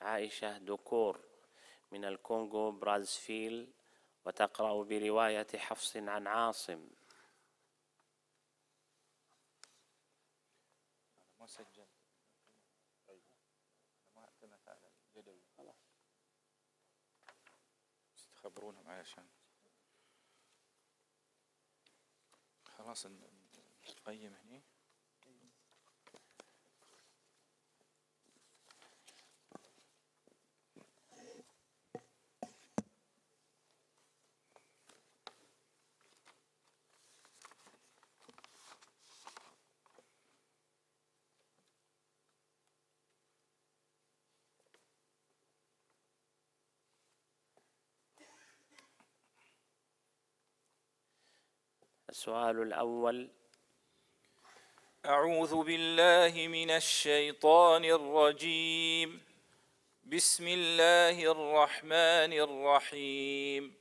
عائشة دكور من الكونغو برازفيل وتقرأ برواية حفص عن عاصم مسجل ما اعتمدت على اليدوي تخبرونهم علشان خلاص نقيم هني السؤال الأول أعوذ بالله من الشيطان الرجيم بسم الله الرحمن الرحيم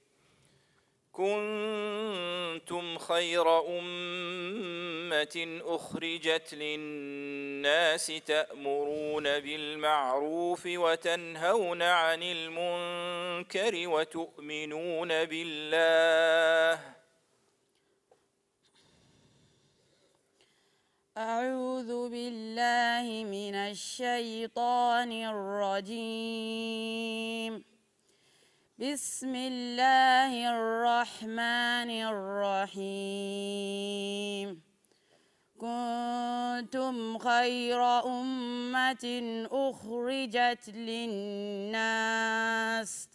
كنتم خير أمة أخرجت للناس تأمرون بالمعروف وتنهون عن المنكر وتؤمنون بالله أعوذ بالله من الشيطان الرجيم بسم الله الرحمن الرحيم كنتم خير أمة أخرجت للناس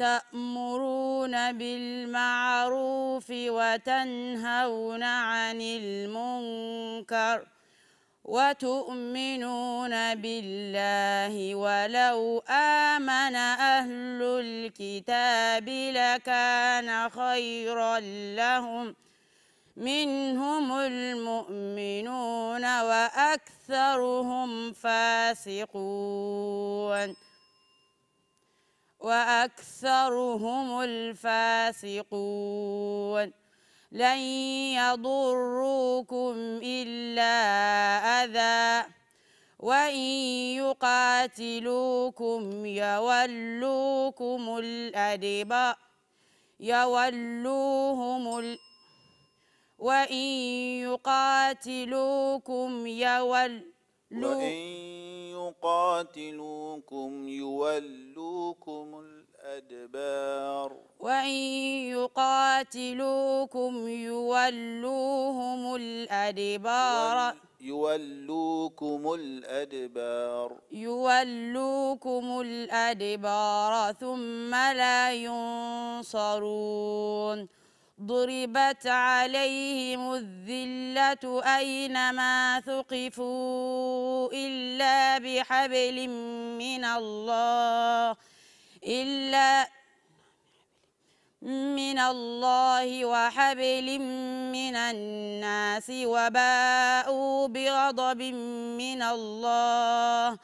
تأمرون بالمعروف وتنهون عن المنكر وتؤمنون بالله ولو آمن أهل الكتاب لكان خيرا لهم منهم المؤمنون وأكثرهم فاسقون وأكثرهم الفاسقون لن يضروكم إلا أذى وإن يقاتلوكم يولوكم الأدباء يولوهم ال... وإن يقاتلوكم يولوكم وإن يقاتلوكم يولوكم الأدبار وإن يقاتلوكم يولوهم الأدبار يولوكم الأدبار يولوكم الأدبار ثم لا ينصرون ضربت عليهم الذلة أينما ثقفوا إلا بحبل من الله إلا من الله وحبل من الناس وباءوا بغضب من الله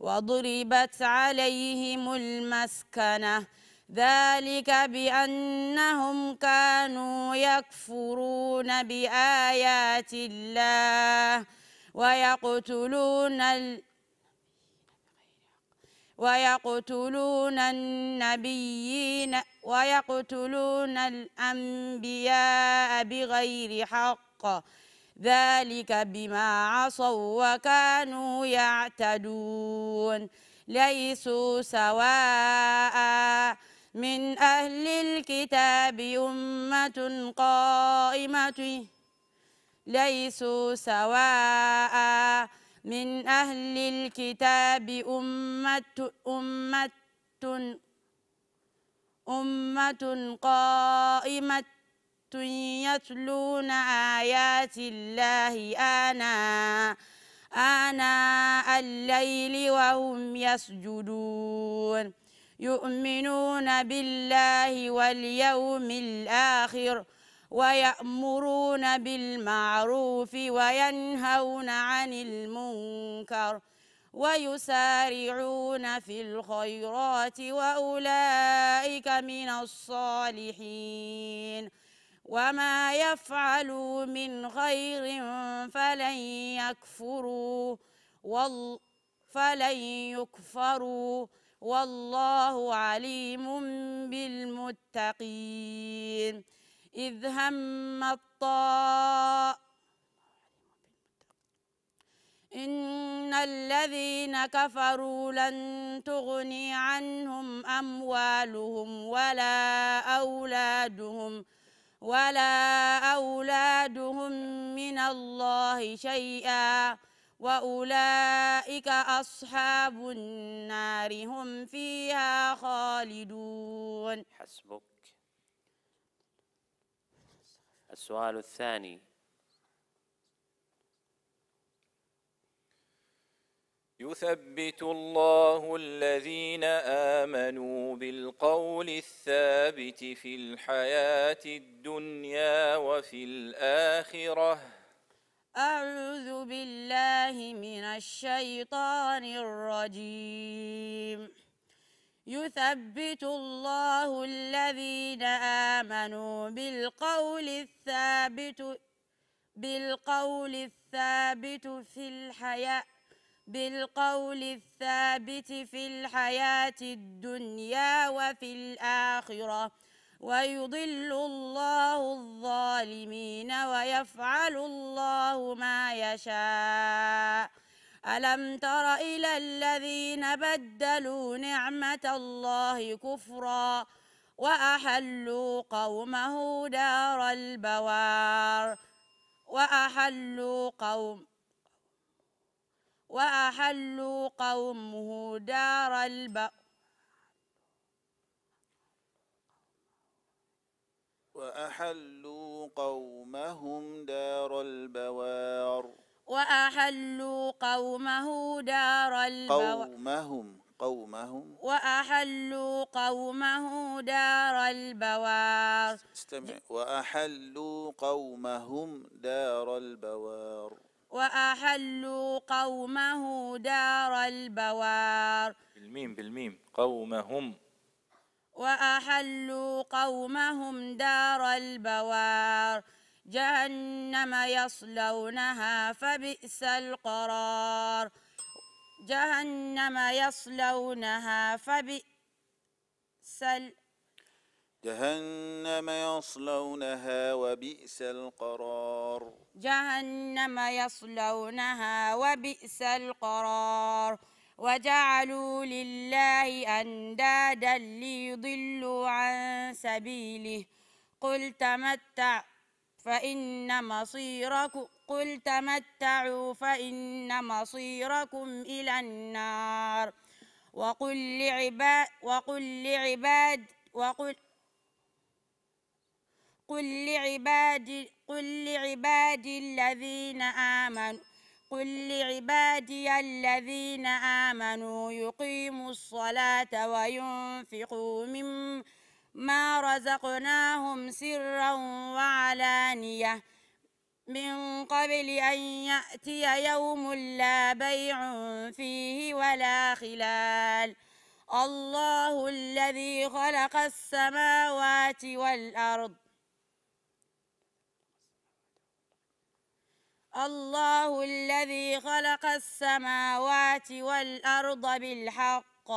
وضربت عليهم المسكنه ذلك بأنهم كانوا يكفرون بآيات الله ويقتلون ال... ويقتلون النبيين ويقتلون الأنبياء بغير حق ذلك بما عصوا وكانوا يعتدون ليسوا سواء من أهل الكتاب أمة قائمة ليسوا سواء من أهل الكتاب أمة أمة أمة قائمة يتلون آيات الله آناء آناء الليل وهم يسجدون يؤمنون بالله واليوم الآخر ويأمرون بالمعروف وينهون عن المنكر ويسارعون في الخيرات وأولئك من الصالحين وما يفعلوا من خير فلن يكفروا فلن يكفروا والله عليم بالمتقين إذ هم الطاء إن الذين كفروا لن تغني عنهم أموالهم ولا أولادهم ولا أولادهم من الله شيئا وأولئك أصحاب النار هم فيها خالدون حسبك السؤال الثاني يثبت الله الذين آمنوا بالقول الثابت في الحياة الدنيا وفي الآخرة أعوذ بالله من الشيطان الرجيم يثبت الله الذين آمنوا بالقول الثابت بالقول الثابت في الحياة بالقول الثابت في الحياة الدنيا وفي الآخرة ويضل الله الظالمين ويفعل الله ما يشاء ألم تر إلى الذين بدلوا نعمة الله كفرا وأحلوا قومه دار البوار وأحلوا قوم وأحلوا قومه دار البوار وأحلوا قومهم دار البوار وأحلوا قومه دار البوار قومهم قومهم وأحلوا قومه دار البوار استمع وأحلوا قومهم دار البوار وأحلوا قومه دار البوار بالميم بالميم قومهم وأحلوا قومهم دار البوار جهنم يصلونها فبئس القرار جهنم يصلونها فبئس ال... جهنم يصلونها وبئس القرار جهنم يصلونها وبئس القرار وجعلوا لله أندادا ليضلوا عن سبيله قل تمتع فإن مصيركم قل تمتعوا فإن مصيركم إلى النار وقل لعباد وقل لعباد وقل قل لعباد قل لعباد الذين آمنوا قل لعبادي الذين آمنوا يقيموا الصلاة وينفقوا مما رزقناهم سرا وعلانية من قبل أن يأتي يوم لا بيع فيه ولا خلال الله الذي خلق السماوات والأرض الله الذي خلق السماوات والأرض بالحق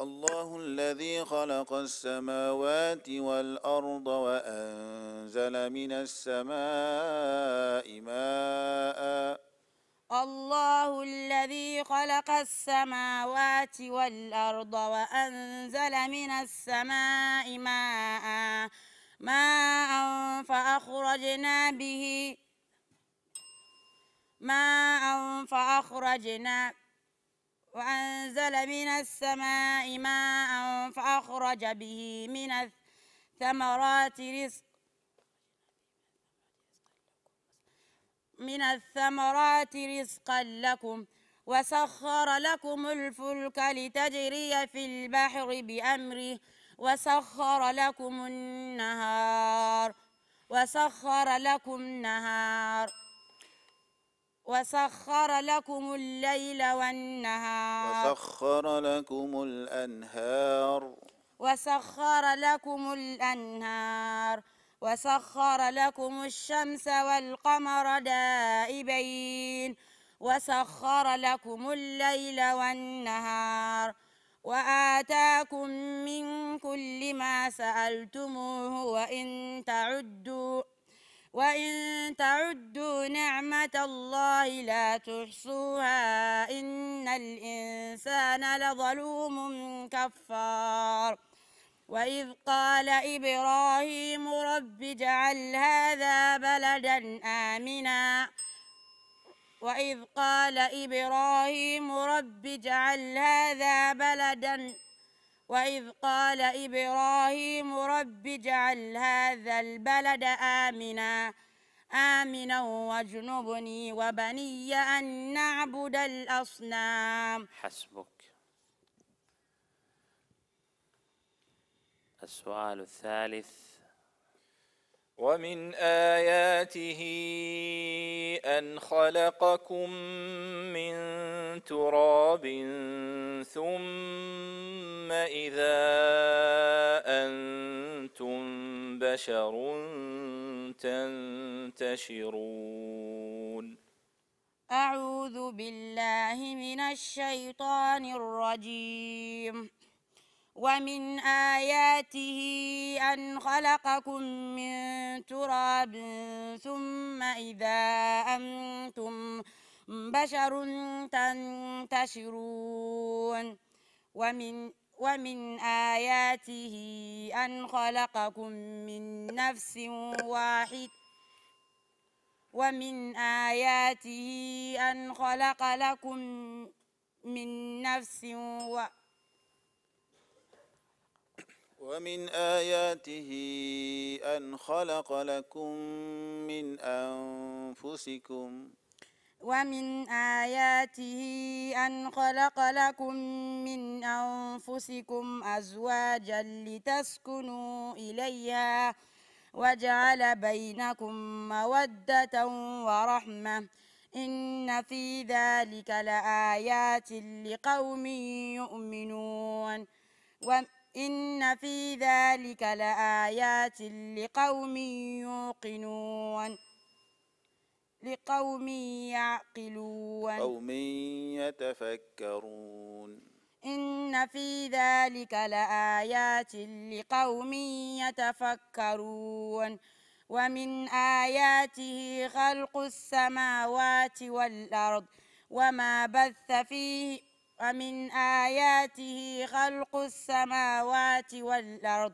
الله الذي خلق السماوات والأرض وأنزل من السماء ماءً الله الذي خلق السماوات والأرض وأنزل من السماء ماء ماء فأخرجنا به ماء فأخرجنا وأنزل من السماء ماء فأخرج به من الثمرات رزقا من الثمرات رزقا لكم وسخر لكم الفلك لتجري في البحر بأمره وسخر لكم النهار وسخر لكم النهار وسخر لكم الليل والنهار وسخر لكم الأنهار وسخر لكم الأنهار وسخر لكم الشمس والقمر دائبين وسخر لكم الليل والنهار وآتاكم من كل ما سألتموه وإن تعدوا وإن تعدوا نعمة الله لا تحصوها إن الإنسان لظلوم كفار وإذ قال إبراهيم رب اجعل هذا بلدا آمنا وإذ قال إبراهيم رب اجعل هذا بلدا وإذ قال إبراهيم رب اجعل هذا البلد آمنا آمنا واجنبني وبني أن نعبد الأصنام حسبك السؤال الثالث ومن آياته أن خلقكم من تراب ثم إذا أنتم بشر تنتشرون أعوذ بالله من الشيطان الرجيم ومن آياته أن خلقكم من تراب ثم إذا أنتم بشر تنتشرون ومن ومن آياته أن خلقكم من نفس واحد ومن آياته أن خلق لكم من نفس واحد ومن آياته أن خلق لكم من أنفسكم ومن آياته أن خلق لكم من أنفسكم أزواجا لتسكنوا إليها وجعل بينكم مودة ورحمة إن في ذلك لآيات لقوم يؤمنون إن في ذلك لآيات لقوم يوقنون لقوم يعقلون قوم يتفكرون إن في ذلك لآيات لقوم يتفكرون ومن آياته خلق السماوات والأرض وما بث فيه ومن آياته خلق السماوات والأرض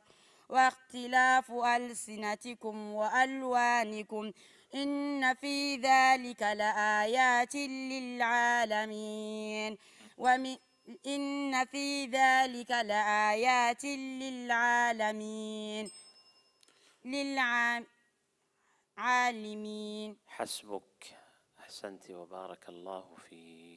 واختلاف ألسنتكم وألوانكم إن في ذلك لآيات للعالمين ومن إن في ذلك لآيات للعالمين للعالمين حسبك أحسنت وبارك الله فيك